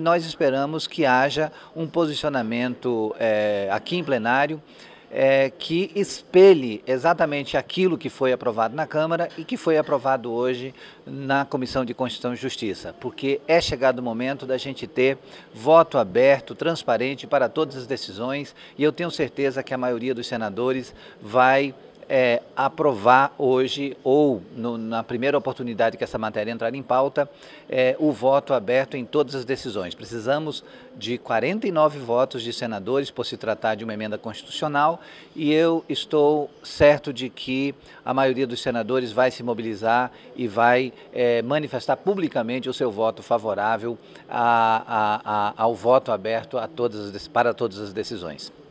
Nós esperamos que haja um posicionamento é, aqui em plenário é, que espelhe exatamente aquilo que foi aprovado na Câmara e que foi aprovado hoje na Comissão de Constituição e Justiça, porque é chegado o momento da gente ter voto aberto, transparente para todas as decisões e eu tenho certeza que a maioria dos senadores vai é, aprovar hoje, ou no, na primeira oportunidade que essa matéria entrar em pauta, é, o voto aberto em todas as decisões. Precisamos de 49 votos de senadores, por se tratar de uma emenda constitucional, e eu estou certo de que a maioria dos senadores vai se mobilizar e vai é, manifestar publicamente o seu voto favorável a, a, a, ao voto aberto todas as, para todas as decisões.